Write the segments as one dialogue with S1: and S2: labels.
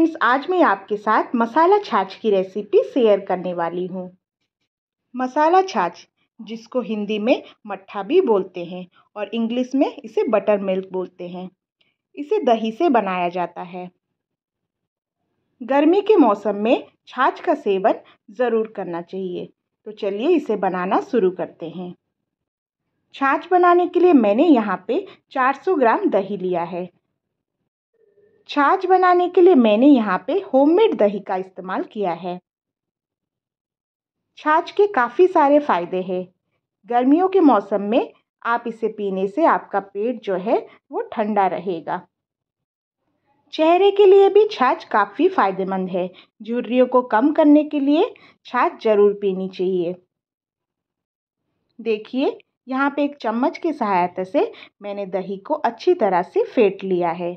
S1: friends आज मैं आपके साथ मसाला छाछ की रेसिपी शेयर करने वाली हूँ मसाला छाछ जिसको हिंदी में मट्ठा भी बोलते हैं और इंग्लिश में इसे बटर मिल्क बोलते हैं इसे दही से बनाया जाता है गर्मी के मौसम में छाछ का सेवन ज़रूर करना चाहिए तो चलिए इसे बनाना शुरू करते हैं छाछ बनाने के लिए मैंने यहाँ पे 400 ग्राम दही लिया है छाछ बनाने के लिए मैंने यहाँ पे होममेड दही का इस्तेमाल किया है छाछ के काफ़ी सारे फायदे हैं गर्मियों के मौसम में आप इसे पीने से आपका पेट जो है वो ठंडा रहेगा चेहरे के लिए भी छाछ काफ़ी फायदेमंद है झुर्रियों को कम करने के लिए छाछ जरूर पीनी चाहिए देखिए यहाँ पे एक चम्मच की सहायता से मैंने दही को अच्छी तरह से फेंट लिया है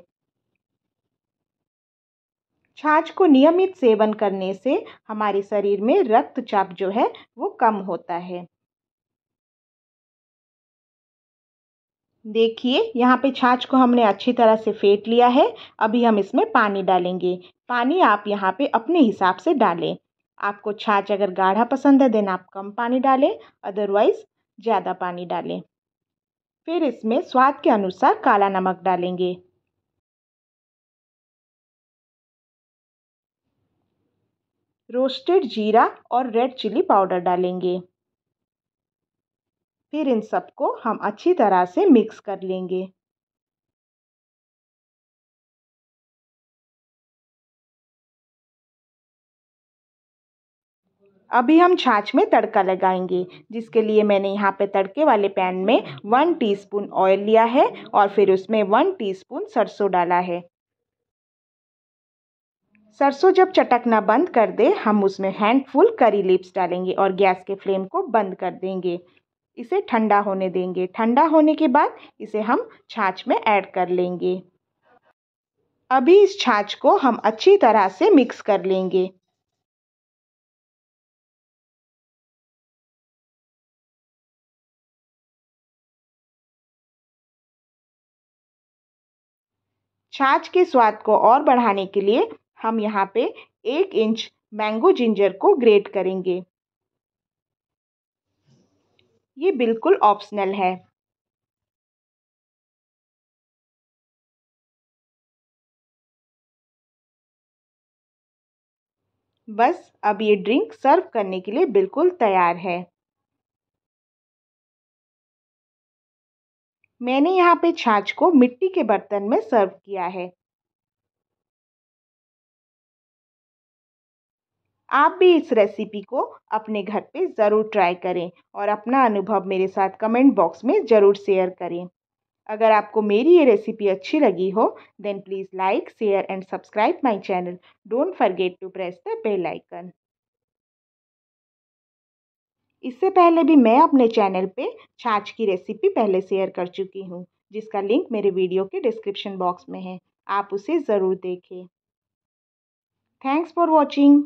S1: छाछ को नियमित सेवन करने से हमारे शरीर में रक्तचाप जो है वो कम होता है देखिए यहाँ पे छाछ को हमने अच्छी तरह से फेंट लिया है अभी हम इसमें पानी डालेंगे पानी आप यहाँ पे अपने हिसाब से डालें आपको छाछ अगर गाढ़ा पसंद है देन आप कम पानी डालें अदरवाइज़ ज़्यादा पानी डालें फिर इसमें स्वाद के अनुसार काला नमक डालेंगे रोस्टेड जीरा और रेड चिली पाउडर डालेंगे फिर इन सबको हम अच्छी तरह से मिक्स कर लेंगे अभी हम छाछ में तड़का लगाएंगे जिसके लिए मैंने यहाँ पे तड़के वाले पैन में वन टीस्पून ऑयल लिया है और फिर उसमें वन टीस्पून सरसों डाला है सरसों जब चटकना बंद कर दे हम उसमें हैंडफुल करी लीव्स डालेंगे और गैस के फ्लेम को बंद कर देंगे इसे ठंडा होने देंगे ठंडा होने के बाद इसे हम छाछ में ऐड कर लेंगे अभी इस छाछ को हम अच्छी तरह से मिक्स कर लेंगे छाछ के स्वाद को और बढ़ाने के लिए हम यहाँ पे एक इंच मैंगो जिंजर को ग्रेट करेंगे ये बिल्कुल ऑप्शनल है बस अब ये ड्रिंक सर्व करने के लिए बिल्कुल तैयार है मैंने यहाँ पे छाछ को मिट्टी के बर्तन में सर्व किया है आप भी इस रेसिपी को अपने घर पे ज़रूर ट्राई करें और अपना अनुभव मेरे साथ कमेंट बॉक्स में ज़रूर शेयर करें अगर आपको मेरी ये रेसिपी अच्छी लगी हो then please like share and subscribe my channel don't forget to press the bell icon इससे पहले भी मैं अपने चैनल पे छाछ की रेसिपी पहले शेयर कर चुकी हूँ जिसका लिंक मेरे वीडियो के डिस्क्रिप्शन बॉक्स में है आप उसे ज़रूर देखें थैंक्स फॉर वॉचिंग